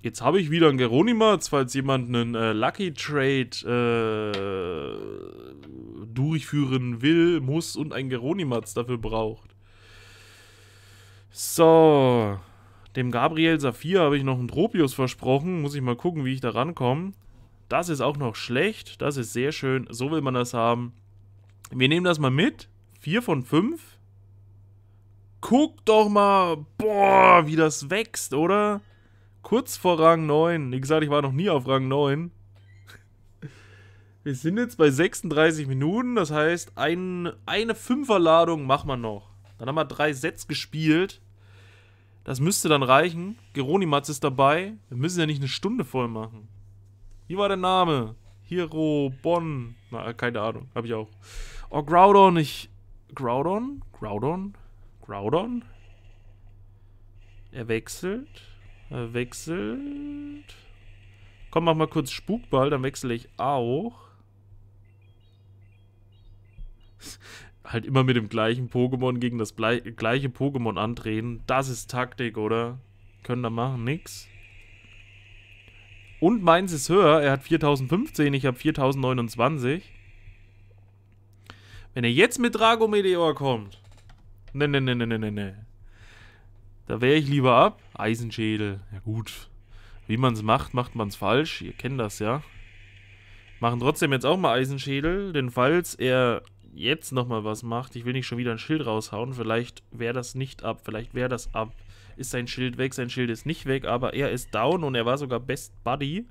[SPEAKER 1] Jetzt habe ich wieder einen Geronimatz, falls jemand einen äh, Lucky Trade äh, durchführen will, muss und ein Geronimatz dafür braucht. So. Dem Gabriel Saphir habe ich noch einen Tropius versprochen. Muss ich mal gucken, wie ich da rankomme. Das ist auch noch schlecht. Das ist sehr schön. So will man das haben. Wir nehmen das mal mit. 4 von 5. Guck doch mal, boah, wie das wächst, oder? Kurz vor Rang 9. Wie gesagt, ich war noch nie auf Rang 9. Wir sind jetzt bei 36 Minuten, das heißt, ein, eine Fünferladung machen wir noch. Dann haben wir drei Sets gespielt. Das müsste dann reichen. Geronimatz ist dabei. Wir müssen ja nicht eine Stunde voll machen. Wie war der Name? Hiro, Bonn. Na, keine Ahnung. Hab ich auch. Oh, Groudon. Ich. Groudon? Groudon? Groudon? Er wechselt. Er wechselt. Komm, mach mal kurz Spukball, dann wechsle ich auch. halt immer mit dem gleichen Pokémon gegen das gleiche Pokémon antreten. Das ist Taktik, oder? Können da machen nix. Und meins ist höher. Er hat 4015, ich habe 4029. Wenn er jetzt mit Drago Meteor kommt. Ne, ne, ne, ne, ne, ne, ne. Da wäre ich lieber ab. Eisenschädel. Ja gut. Wie man es macht, macht man es falsch. Ihr kennt das ja. Machen trotzdem jetzt auch mal Eisenschädel, denn falls er jetzt nochmal was macht, ich will nicht schon wieder ein Schild raushauen, vielleicht wäre das nicht ab, vielleicht wäre das ab. Ist sein Schild weg, sein Schild ist nicht weg, aber er ist down und er war sogar Best Buddy.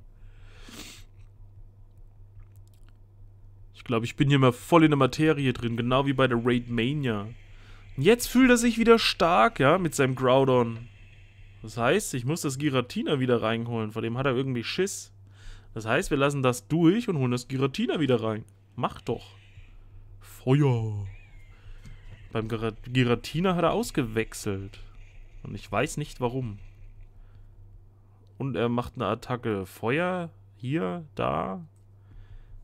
[SPEAKER 1] Ich glaube, ich bin hier mal voll in der Materie drin, genau wie bei der Raid Mania. Und jetzt fühlt er sich wieder stark, ja, mit seinem Groudon. Das heißt, ich muss das Giratina wieder reinholen, vor dem hat er irgendwie Schiss. Das heißt, wir lassen das durch und holen das Giratina wieder rein. Mach doch. Feuer. Beim Giratina hat er ausgewechselt. Und ich weiß nicht warum. Und er macht eine Attacke Feuer. Hier, da.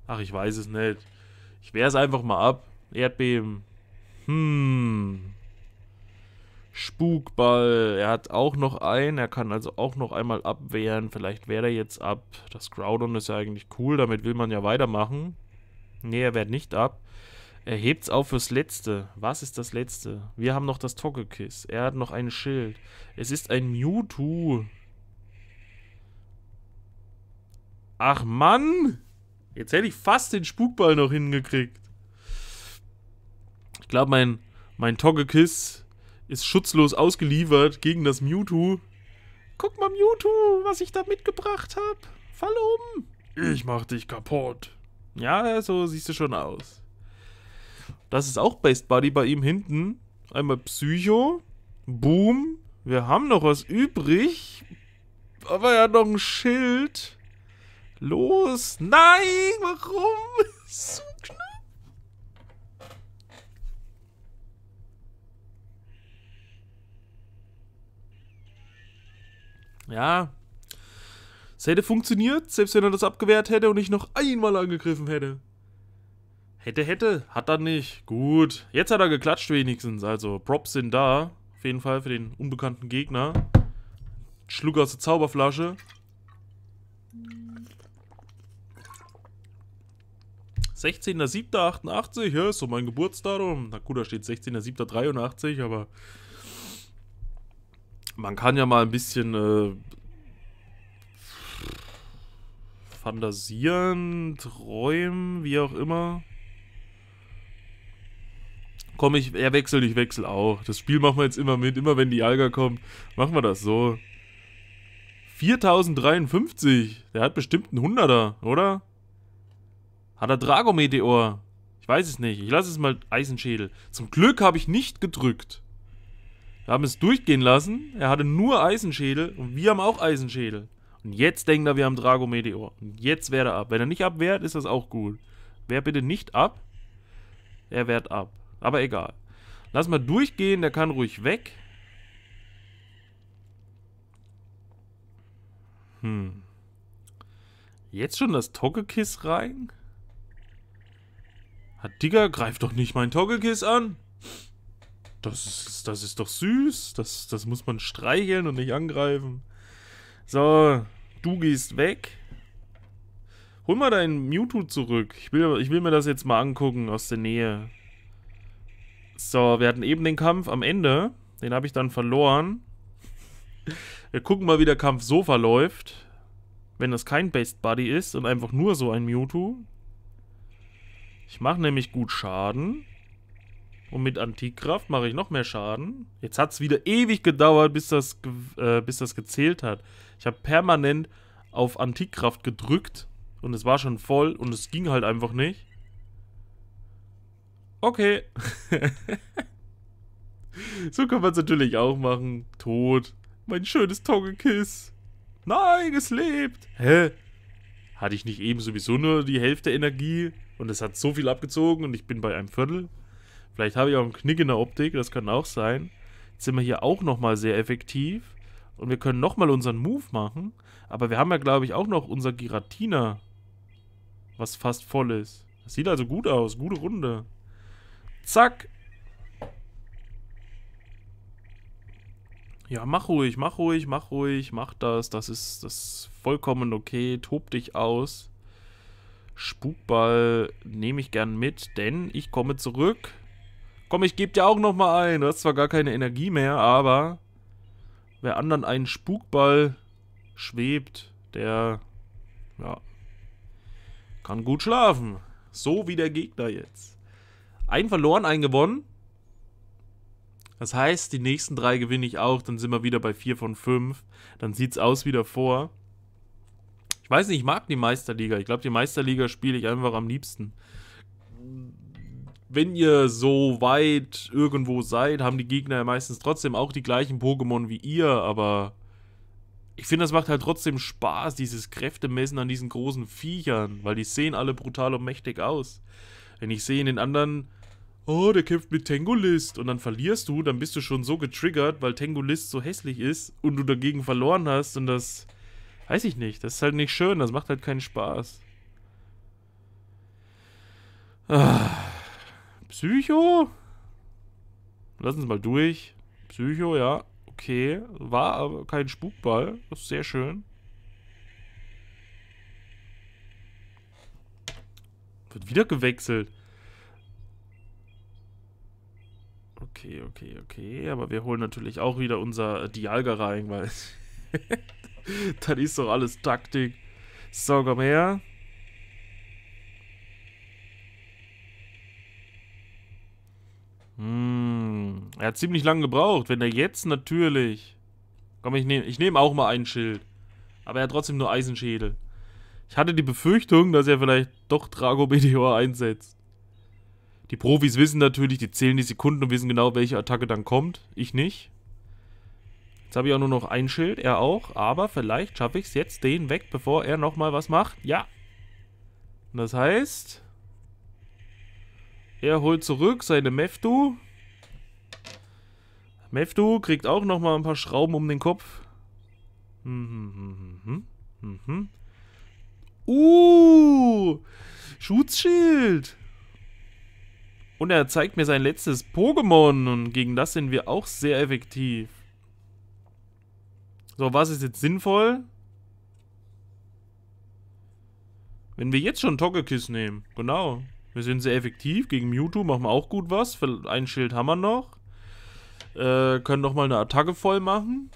[SPEAKER 1] Ach, ich weiß es nicht. Ich wehre es einfach mal ab. Erdbeben. Hm. Spukball. Er hat auch noch einen. Er kann also auch noch einmal abwehren. Vielleicht wehrt er jetzt ab. Das Groudon ist ja eigentlich cool. Damit will man ja weitermachen. Nee, er wehrt nicht ab. Er hebt's auf fürs Letzte. Was ist das Letzte? Wir haben noch das Togekiss. Er hat noch ein Schild. Es ist ein Mewtwo. Ach Mann! Jetzt hätte ich fast den Spukball noch hingekriegt. Ich glaube, mein, mein Togekiss ist schutzlos ausgeliefert gegen das Mewtwo. Guck mal, Mewtwo, was ich da mitgebracht habe. Fall um. Ich mach dich kaputt. Ja, so siehst du schon aus. Das ist auch Based Buddy bei ihm hinten. Einmal Psycho. Boom. Wir haben noch was übrig. Aber er hat noch ein Schild. Los. Nein, warum? so knapp. Ja. Es hätte funktioniert, selbst wenn er das abgewehrt hätte und ich noch einmal angegriffen hätte. Hätte, hätte, hat er nicht. Gut. Jetzt hat er geklatscht wenigstens. Also, Props sind da. Auf jeden Fall für den unbekannten Gegner. Schluck aus der Zauberflasche. ...16.07.88, ja, ist so mein Geburtsdatum. Na gut, da steht 16.07.83, aber... ...man kann ja mal ein bisschen... Äh, ...fantasieren, träumen, wie auch immer komm, ich er wechselt, ich wechsle auch. Das Spiel machen wir jetzt immer mit, immer wenn die Alga kommt, machen wir das so. 4053, der hat bestimmt einen Hunderter, oder? Hat er Dragometeor? Ich weiß es nicht, ich lasse es mal Eisenschädel. Zum Glück habe ich nicht gedrückt. Wir haben es durchgehen lassen, er hatte nur Eisenschädel und wir haben auch Eisenschädel. Und jetzt denkt er, wir haben Dragometeor. Und jetzt wehrt er ab. Wenn er nicht abwehrt, ist das auch gut. Wer bitte nicht ab, er wehrt ab. Aber egal. Lass mal durchgehen, der kann ruhig weg. Hm. Jetzt schon das Toggekiss rein? Hat Digga, greif doch nicht mein Toggekiss an. Das ist, das ist doch süß. Das, das muss man streicheln und nicht angreifen. So, du gehst weg. Hol mal deinen Mewtwo zurück. Ich will, ich will mir das jetzt mal angucken aus der Nähe. So, wir hatten eben den Kampf am Ende. Den habe ich dann verloren. Wir gucken mal, wie der Kampf so verläuft. Wenn das kein Based Buddy ist und einfach nur so ein Mewtwo. Ich mache nämlich gut Schaden. Und mit Antikkraft mache ich noch mehr Schaden. Jetzt hat es wieder ewig gedauert, bis das, äh, bis das gezählt hat. Ich habe permanent auf Antikkraft gedrückt und es war schon voll und es ging halt einfach nicht. Okay. so kann man es natürlich auch machen. Tod. Mein schönes Togekiss. Nein, es lebt. Hä? Hatte ich nicht eben sowieso nur die Hälfte Energie und es hat so viel abgezogen und ich bin bei einem Viertel? Vielleicht habe ich auch einen Knick in der Optik, das kann auch sein. Jetzt sind wir hier auch nochmal sehr effektiv und wir können nochmal unseren Move machen. Aber wir haben ja, glaube ich, auch noch unser Giratina, was fast voll ist. Das sieht also gut aus, gute Runde. Zack. Ja, mach ruhig, mach ruhig, mach ruhig, mach das. Das ist, das ist vollkommen okay. Tob dich aus. Spukball nehme ich gern mit, denn ich komme zurück. Komm, ich gebe dir auch nochmal ein. Du hast zwar gar keine Energie mehr, aber wer anderen einen Spukball schwebt, der, ja, kann gut schlafen. So wie der Gegner jetzt. Einen verloren, einen gewonnen. Das heißt, die nächsten drei gewinne ich auch. Dann sind wir wieder bei 4 von 5. Dann sieht es aus wie davor. Ich weiß nicht, ich mag die Meisterliga. Ich glaube, die Meisterliga spiele ich einfach am liebsten. Wenn ihr so weit irgendwo seid, haben die Gegner ja meistens trotzdem auch die gleichen Pokémon wie ihr, aber ich finde, das macht halt trotzdem Spaß, dieses Kräftemessen an diesen großen Viechern, weil die sehen alle brutal und mächtig aus. Wenn ich sehe in den anderen oh, der kämpft mit Tengolist. Und dann verlierst du, dann bist du schon so getriggert, weil Tengolist so hässlich ist und du dagegen verloren hast. Und das, weiß ich nicht, das ist halt nicht schön, das macht halt keinen Spaß. Ah, Psycho? Lass uns mal durch. Psycho, ja. Okay. War aber kein Spukball. Das ist sehr schön. Wird wieder gewechselt. okay, okay, okay. Aber wir holen natürlich auch wieder unser äh, Dialga rein, weil das ist doch alles Taktik. So, komm her. Hm, er hat ziemlich lange gebraucht. Wenn er jetzt natürlich... Komm, ich nehme ich nehm auch mal ein Schild. Aber er hat trotzdem nur Eisenschädel. Ich hatte die Befürchtung, dass er vielleicht doch Drago Meteor einsetzt. Die Profis wissen natürlich, die zählen die Sekunden und wissen genau, welche Attacke dann kommt. Ich nicht. Jetzt habe ich auch nur noch ein Schild, er auch. Aber vielleicht schaffe ich es jetzt, den weg, bevor er nochmal was macht. Ja. Und das heißt... Er holt zurück seine Meftu. Meftu kriegt auch nochmal ein paar Schrauben um den Kopf. Mhm, mhm, mhm, mhm. mhm. Uh! Schutzschild! Und er zeigt mir sein letztes Pokémon und gegen das sind wir auch sehr effektiv. So, was ist jetzt sinnvoll? Wenn wir jetzt schon Togekiss nehmen, genau. Wir sind sehr effektiv, gegen Mewtwo machen wir auch gut was. ein Schild haben wir noch. Äh, können nochmal eine Attacke voll machen.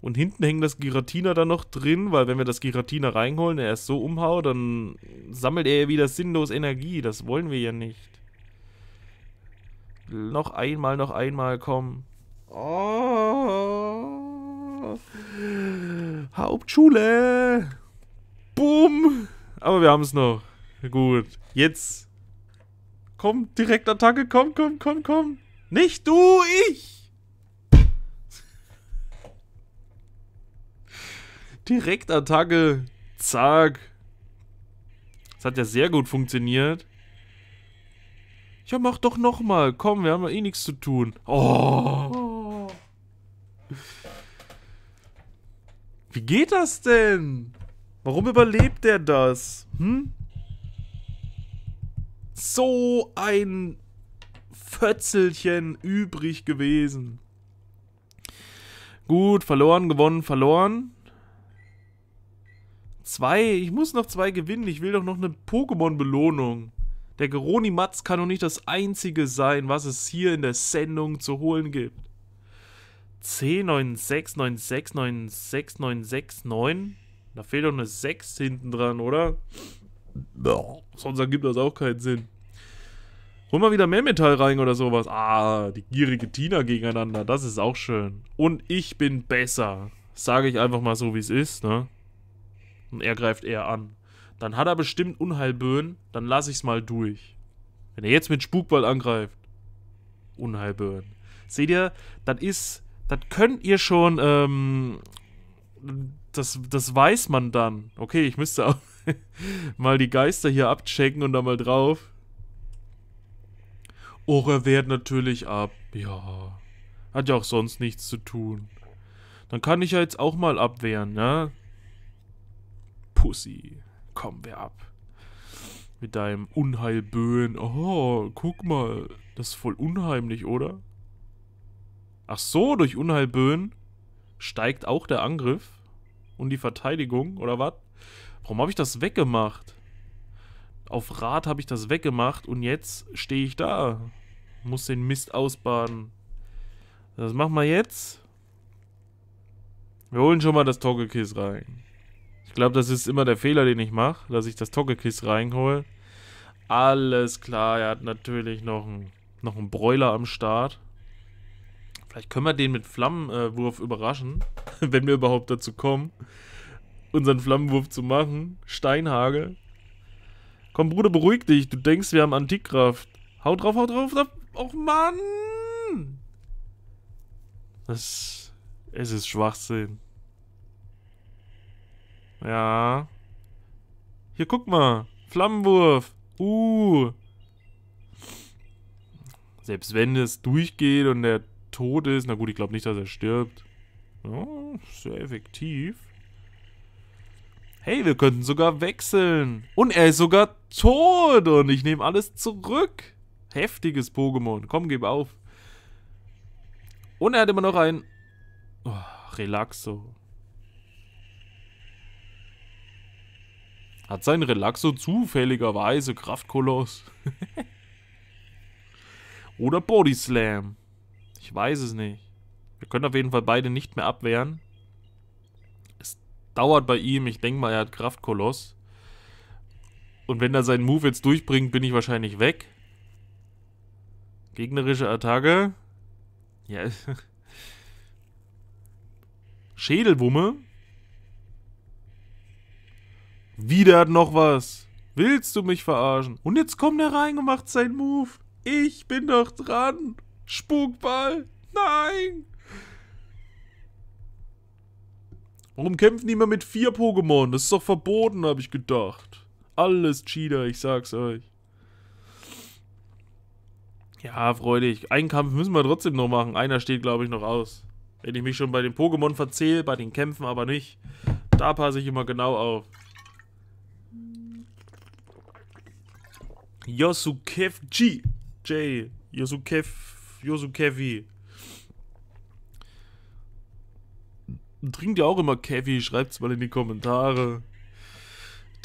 [SPEAKER 1] Und hinten hängt das Giratina dann noch drin, weil wenn wir das Giratina reinholen, er ist so umhaut, dann sammelt er ja wieder sinnlos Energie. Das wollen wir ja nicht noch einmal, noch einmal, komm. Oh. Hauptschule. Boom. Aber wir haben es noch. Gut. Jetzt. Komm, direkt Attacke. Komm, komm, komm, komm. Nicht du, ich. Direkt Attacke. Zack. Das hat ja sehr gut funktioniert. Ja, mach doch nochmal. Komm, wir haben ja eh nichts zu tun. Oh. oh. Wie geht das denn? Warum überlebt der das? Hm? So ein Fötzelchen übrig gewesen. Gut, verloren, gewonnen, verloren. Zwei, ich muss noch zwei gewinnen. Ich will doch noch eine Pokémon-Belohnung. Der Geronimatz kann doch nicht das einzige sein, was es hier in der Sendung zu holen gibt. c 1096969696. Da fehlt doch eine 6 hinten dran, oder? Sonst ergibt das auch keinen Sinn. Hol mal wieder mehr Metall rein oder sowas. Ah, die gierige Tina gegeneinander. Das ist auch schön. Und ich bin besser. Sage ich einfach mal so, wie es ist, ne? Und er greift eher an. Dann hat er bestimmt Unheilböen. Dann lasse ich es mal durch. Wenn er jetzt mit Spukball angreift. Unheilböen. Seht ihr, das ist. Das könnt ihr schon. Ähm, das, das weiß man dann. Okay, ich müsste auch mal die Geister hier abchecken und da mal drauf. Och, er wehrt natürlich ab. Ja. Hat ja auch sonst nichts zu tun. Dann kann ich ja jetzt auch mal abwehren, ne? Pussy kommen wir ab. Mit deinem Unheilböen. Oh, guck mal. Das ist voll unheimlich, oder? Ach so, durch Unheilböen steigt auch der Angriff und die Verteidigung, oder was? Warum habe ich das weggemacht? Auf Rad habe ich das weggemacht und jetzt stehe ich da. Muss den Mist ausbaden. Das machen wir jetzt. Wir holen schon mal das Togekiss rein. Ich glaube, das ist immer der Fehler, den ich mache, dass ich das Togekiss reinhole. Alles klar, er hat natürlich noch einen, noch einen Broiler am Start. Vielleicht können wir den mit Flammenwurf äh, überraschen, wenn wir überhaupt dazu kommen, unseren Flammenwurf zu machen. Steinhagel. Komm, Bruder, beruhig dich. Du denkst, wir haben Antikraft. Hau drauf, hau drauf, hau drauf. Och, Mann! Das, es ist Schwachsinn. Ja. Hier, guck mal. Flammenwurf. Uh. Selbst wenn es durchgeht und der tot ist. Na gut, ich glaube nicht, dass er stirbt. Ja, sehr effektiv. Hey, wir könnten sogar wechseln. Und er ist sogar tot. Und ich nehme alles zurück. Heftiges Pokémon. Komm, gib auf. Und er hat immer noch ein... Oh, Relaxo. Hat sein Relaxo zufälligerweise Kraftkoloss? Oder Body Slam? Ich weiß es nicht. Wir können auf jeden Fall beide nicht mehr abwehren. Es dauert bei ihm. Ich denke mal, er hat Kraftkoloss. Und wenn er seinen Move jetzt durchbringt, bin ich wahrscheinlich weg. Gegnerische Attacke. Ja. Schädelwumme. Wieder hat noch was. Willst du mich verarschen? Und jetzt kommt er rein und macht seinen Move. Ich bin doch dran. Spukball. Nein. Warum kämpfen die immer mit vier Pokémon? Das ist doch verboten, habe ich gedacht. Alles Cheater, ich sag's euch. Ja, freudig. Einen Kampf müssen wir trotzdem noch machen. Einer steht, glaube ich, noch aus. Wenn ich mich schon bei den Pokémon verzähle, bei den Kämpfen aber nicht. Da passe ich immer genau auf. G. J. Yosukev. Yosukevi. Trinkt ihr auch immer Kevi? Schreibt's mal in die Kommentare.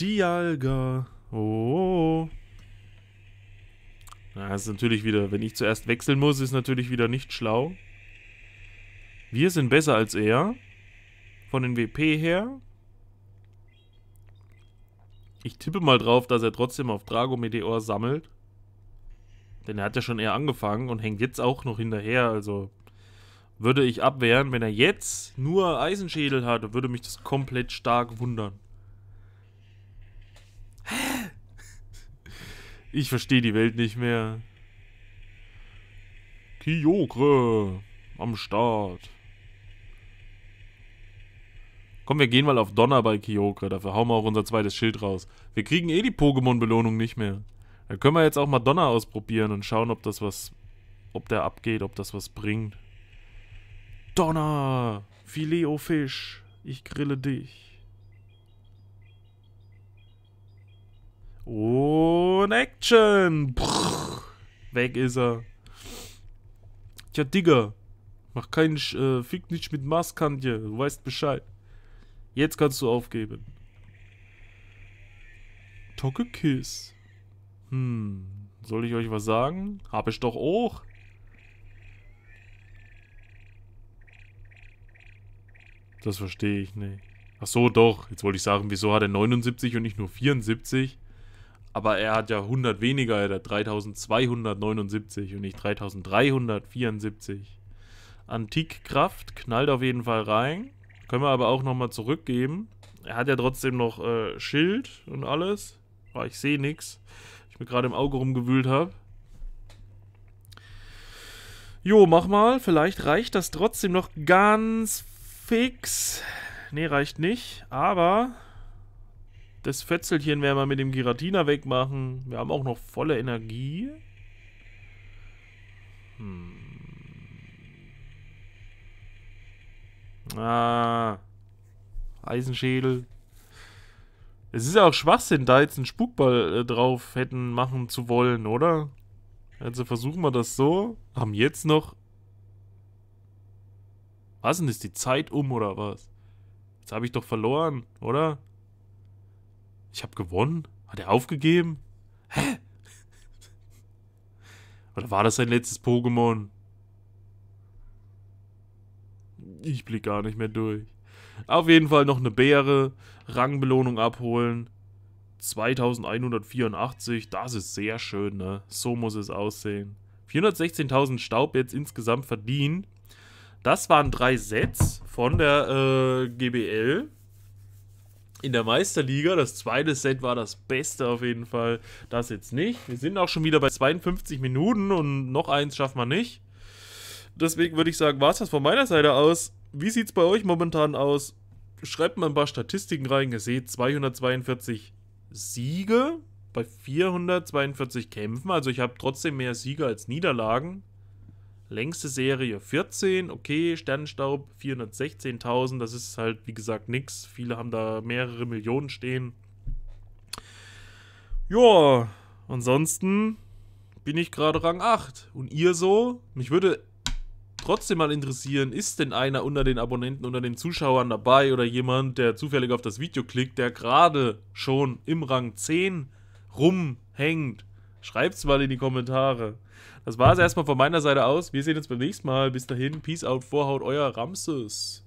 [SPEAKER 1] Dialga. Oh. Na, ist natürlich wieder, wenn ich zuerst wechseln muss, ist natürlich wieder nicht schlau. Wir sind besser als er. Von den WP her. Ich tippe mal drauf, dass er trotzdem auf Drago Meteor sammelt. Denn er hat ja schon eher angefangen und hängt jetzt auch noch hinterher. Also würde ich abwehren, wenn er jetzt nur Eisenschädel hat, würde mich das komplett stark wundern. Ich verstehe die Welt nicht mehr. Kyogre am Start. Komm, wir gehen mal auf Donner bei Kyoka. Dafür hauen wir auch unser zweites Schild raus. Wir kriegen eh die Pokémon-Belohnung nicht mehr. Dann können wir jetzt auch mal Donner ausprobieren und schauen, ob das was... Ob der abgeht, ob das was bringt. Donner! Filet au Fisch! Ich grille dich. Und Action! Brrr, weg ist er. Tja, Digga. Mach keinen... Äh, fick nicht mit Maßkantje. Du weißt Bescheid. Jetzt kannst du aufgeben. Togekiss. Hm, soll ich euch was sagen? Hab ich doch auch. Das verstehe ich nicht. Ach so, doch. Jetzt wollte ich sagen, wieso hat er 79 und nicht nur 74? Aber er hat ja 100 weniger, er hat 3279 und nicht 3374. Antikkraft knallt auf jeden Fall rein. Können wir aber auch nochmal zurückgeben. Er hat ja trotzdem noch äh, Schild und alles. Oh, ich sehe nichts. Ich mir gerade im Auge rumgewühlt habe. Jo, mach mal. Vielleicht reicht das trotzdem noch ganz fix. Nee, reicht nicht. Aber das Fetzelchen werden wir mit dem Giratina wegmachen. Wir haben auch noch volle Energie. Hm. Ah. Eisenschädel. Es ist ja auch Schwachsinn, da jetzt einen Spukball äh, drauf hätten machen zu wollen, oder? Also versuchen wir das so. Haben jetzt noch... Was denn? Ist die Zeit um oder was? Jetzt habe ich doch verloren, oder? Ich habe gewonnen? Hat er aufgegeben? Hä? Oder war das sein letztes Pokémon? Ich blick gar nicht mehr durch. Auf jeden Fall noch eine Bäre. Rangbelohnung abholen. 2184, das ist sehr schön, ne? So muss es aussehen. 416.000 Staub jetzt insgesamt verdient. Das waren drei Sets von der äh, GBL in der Meisterliga. Das zweite Set war das beste auf jeden Fall. Das jetzt nicht. Wir sind auch schon wieder bei 52 Minuten und noch eins schaffen wir nicht. Deswegen würde ich sagen, war es das von meiner Seite aus. Wie sieht es bei euch momentan aus? Schreibt mal ein paar Statistiken rein. Ihr seht 242 Siege bei 442 Kämpfen. Also ich habe trotzdem mehr Siege als Niederlagen. Längste Serie 14, okay, Sternenstaub 416.000, das ist halt wie gesagt nix. Viele haben da mehrere Millionen stehen. Joa, ansonsten bin ich gerade Rang 8 und ihr so, mich würde trotzdem mal interessieren, ist denn einer unter den Abonnenten, unter den Zuschauern dabei oder jemand, der zufällig auf das Video klickt, der gerade schon im Rang 10 rumhängt? Schreibt's mal in die Kommentare. Das war es erstmal von meiner Seite aus. Wir sehen uns beim nächsten Mal. Bis dahin, Peace out, Vorhaut, euer Ramses.